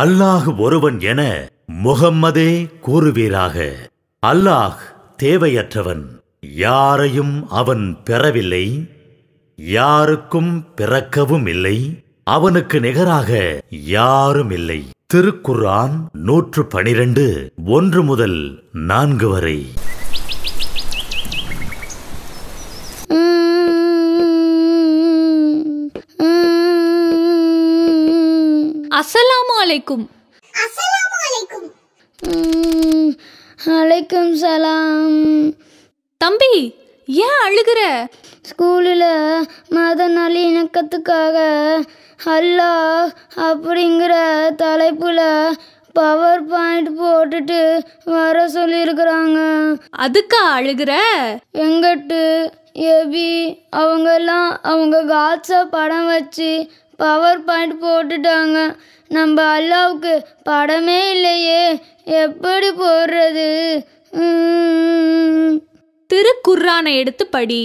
அல்லாஹ் ஒருவன் என முகம்மதே கூறுவீராக அல்லாஹ் தேவையற்றவன் யாரையும் அவன் பெறவில்லை யாருக்கும் பிறக்கவும் இல்லை அவனுக்கு நிகராக யாரும் இல்லை திருக்குர்ஆன் நூற்று பனிரெண்டு ஒன்று முதல் நான்கு வரை அஸ்ஸலாமு அலைக்கும் அலைக்கும் சலாம் தம்பி ஏன் அழுகிற ஸ்கூலில் மத நல்லிணக்கத்துக்காக அல்லாஹ் அப்படிங்கிற தலைப்பில் பவர் பாயிண்ட் போட்டுட்டு வர சொல்லியிருக்கிறாங்க அதுக்கா அழுகிற எங்கட்டு எபி அவங்கெல்லாம் அவங்க காட்ஸை படம் வச்சு பவர் பாயிண்ட் போட்டுட்டாங்க நம்ம அல்லாவுக்கு படமே இல்லையே எப்படி போடுறது திருக்குர்ரானை எடுத்து படி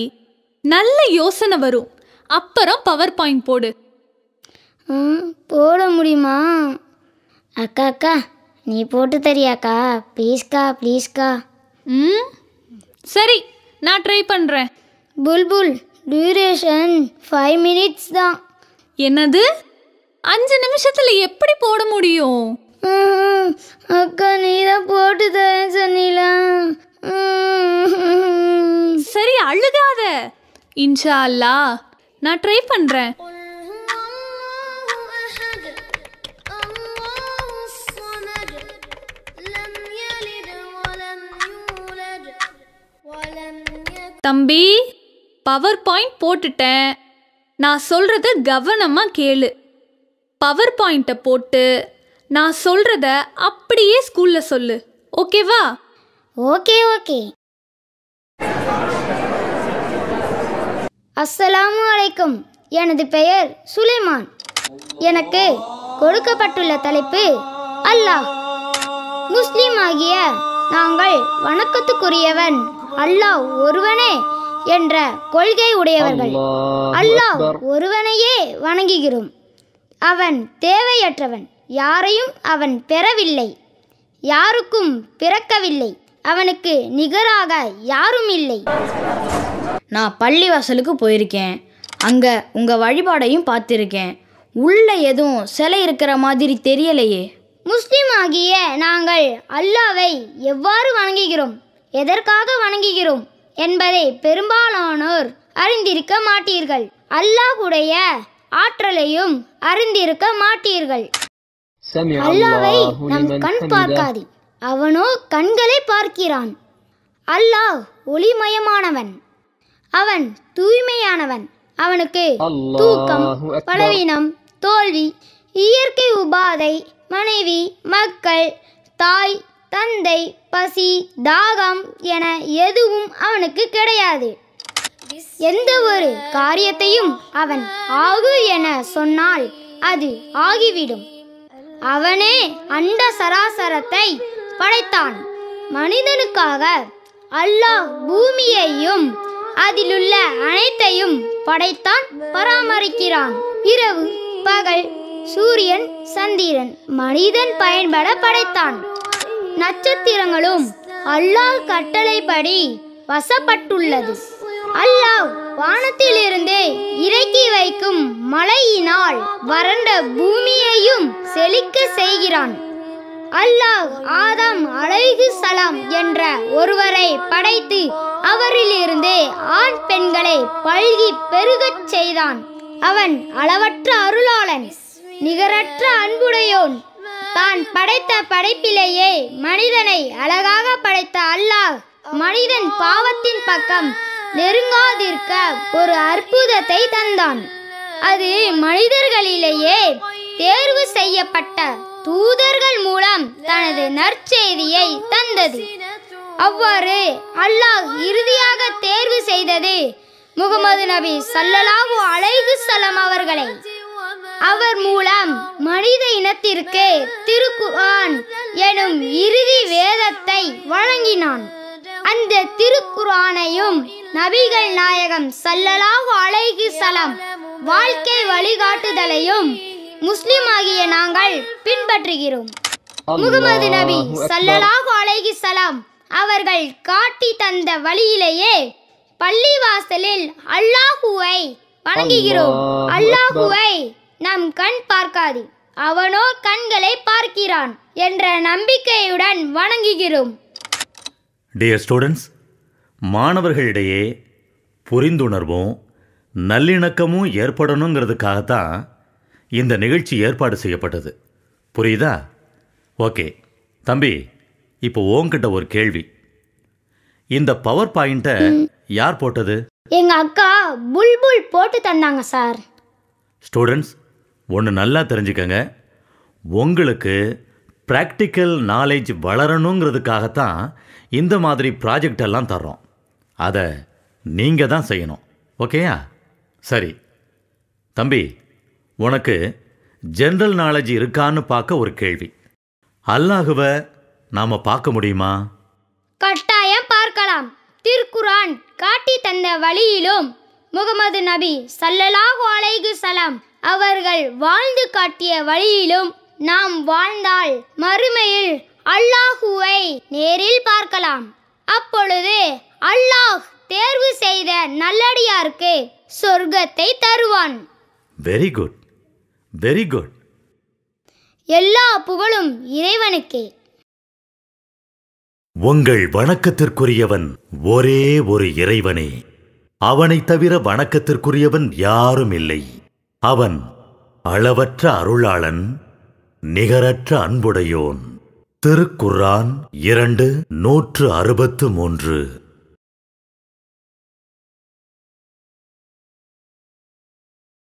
நல்ல யோசனை வரும் அப்புறம் பவர் பாயிண்ட் போடு போட முடியுமா அக்கா அக்கா நீ போட்டு தரியாக்கா ப்ளீஸ்க்கா ப்ளீஸ்க்கா ம் சரி நான் ட்ரை பண்ணுறேன் புல்புல் டியூரேஷன் ஃபைவ் மினிட்ஸ் தான் என்னது அஞ்சு நிமிஷத்துல எப்படி போட முடியும் அக்கா நீதான் தான் போட்டு தரேன் சொன்னீல சரி அழுகாத இன்ஷா அல்லா நான் ட்ரை பண்றேன் தம்பி பவர் பாயிண்ட் போட்டுட்டேன் நான் சொல்கிறத கவனமாக கேளு பவர் பாயிண்ட்டை போட்டு நான் சொல்கிறத அப்படியே ஸ்கூலில் சொல்லு ஓகேவா ஓகே ஓகே அஸ்ஸலாமு அலைக்கும் எனது பெயர் சுலைமான் எனக்கு கொடுக்கப்பட்டுள்ள தலைப்பு அல்லாஹ் முஸ்லீம் ஆகிய நாங்கள் வணக்கத்துக்குரியவன் அல்லாஹ் ஒருவனே என்ற கொள்கை உடையவர்கள் அல்லாஹ் ஒருவனையே வணங்குகிறோம் அவன் தேவையற்றவன் யாரையும் அவன் பெறவில்லை யாருக்கும் பிறக்கவில்லை அவனுக்கு நிகராக யாரும் இல்லை நான் பள்ளிவாசலுக்கு போயிருக்கேன் அங்கே உங்கள் வழிபாடையும் பார்த்துருக்கேன் உள்ள எதுவும் சிலை இருக்கிற மாதிரி தெரியலையே முஸ்லிம் ஆகிய நாங்கள் அல்லாவை எவ்வாறு வணங்குகிறோம் எதற்காக வணங்குகிறோம் என்பதை பெரும்பாலானோர் அறிந்திருக்க மாட்டீர்கள் அல்லாஹுடைய ஆற்றலையும் அறிந்திருக்க மாட்டீர்கள் அல்லாவை நம் கண் பார்க்காது அவனோ கண்களை பார்க்கிறான் அல்லாஹ் ஒளிமயமானவன் அவன் தூய்மையானவன் அவனுக்கு தூக்கம் பலவீனம் தோல்வி இயற்கை உபாதை மனைவி மக்கள் தாய் தந்தை பசி தாகம் என எதுவும் அவனுக்கு கிடையாது எந்த ஒரு காரியத்தையும் அவன் ஆகு என சொன்னால் அது ஆகிவிடும் அவனே அண்ட சராசரத்தை படைத்தான் மனிதனுக்காக அல்லாஹ் பூமியையும் அதிலுள்ள அனைத்தையும் படைத்தான் பராமரிக்கிறான் இரவு பகல் சூரியன் சந்திரன் மனிதன் பயன்பட படைத்தான் நட்சத்திரங்களும் அல்லாஹ் கட்டளைப்படி வசப்பட்டுள்ளது அல்லாஹ் வானத்திலிருந்து இறக்கி வைக்கும் மழையினால் வறண்ட பூமியையும் செழிக்க செய்கிறான் அல்லாஹ் ஆதம் அலைஹு சலாம் என்ற ஒருவரை படைத்து அவரிலிருந்து ஆண் பெண்களை பல்கி பெருகச் செய்தான் அவன் அளவற்ற அருளாளன் நிகரற்ற அன்புடையோன் தான் படைத்த படைப்பிலேயே மனிதனை அழகாக படைத்த அல்லாஹ் மனிதன் பாவத்தின் பக்கம் நெருங்காதிருக்க ஒரு அற்புதத்தை தந்தான் அது மனிதர்களிலேயே தேர்வு செய்யப்பட்ட தூதர்கள் மூலம் தனது நற்செய்தியை தந்தது அவ்வாறு அல்லாஹ் இறுதியாக தேர்வு செய்தது முகமது நபி சல்லலாஹு அலைஹு சலம் அவர்களை அவர் மூலம் மனித இனத்திற்கு திருக்குஆன் எனும் இறுதி வேதத்தை வழங்கினான் அந்த திருக்குறானையும் நபிகள் நாயகம் சல்லலாஹு அலைகி சலம் வாழ்க்கை வழிகாட்டுதலையும் முஸ்லிம் ஆகிய நாங்கள் பின்பற்றுகிறோம் முகமது நபி சல்லலாஹு அலைகி சலாம் அவர்கள் காட்டி தந்த வழியிலேயே பள்ளிவாசலில் அல்லாஹுவை வணங்குகிறோம் அல்லாஹுவை கண் பார்க்காது அவனோ கண்களை பார்க்கிறான் என்ற நம்பிக்கையுடன் வணங்குகிறோம் டியர் ஸ்டூடெண்ட்ஸ் மாணவர்களிடையே புரிந்துணர்வும் நல்லிணக்கமும் ஏற்படணுங்கிறதுக்காகத்தான் இந்த நிகழ்ச்சி ஏற்பாடு செய்யப்பட்டது புரியுதா ஓகே தம்பி இப்போ ஓங்கிட்ட ஒரு கேள்வி இந்த பவர் பாயிண்ட்டை யார் போட்டது எங்க அக்கா புல் போட்டு தந்தாங்க சார் ஸ்டூடெண்ட்ஸ் ஒன்று நல்லா தெரிஞ்சுக்கங்க உங்களுக்கு ப்ராக்டிக்கல் நாலேஜ் வளரணுங்கிறதுக்காகத்தான் இந்த மாதிரி ப்ராஜெக்ட் எல்லாம் தர்றோம் அதை நீங்கள் தான் செய்யணும் ஓகேயா சரி தம்பி உனக்கு ஜென்ரல் நாலேஜ் இருக்கான்னு பார்க்க ஒரு கேள்வி அல்லாஹுவை நாம் பார்க்க முடியுமா கட்டாயம் பார்க்கலாம் திருக்குரான் காட்டி தந்த வழியிலும் முகமது நபி சல்லலாஹு அலைகு சலாம் அவர்கள் வாழ்ந்து காட்டிய வழியிலும் நாம் வாழ்ந்தால் மறுமையில் அல்லாஹுவை நேரில் பார்க்கலாம் அப்பொழுது அல்லாஹ் தேர்வு செய்த நல்லடியாருக்கு சொர்க்கத்தை தருவான் வெரி குட் வெரி குட் எல்லா புகழும் இறைவனுக்கே உங்கள் வணக்கத்திற்குரியவன் ஒரே ஒரு இறைவனே அவனைத் தவிர வணக்கத்திற்குரியவன் யாரும் இல்லை அவன் அளவற்ற அருளாளன் நிகரற்ற அன்புடையோன் திருக்குர்ரான் இரண்டு நூற்று அறுபத்து மூன்று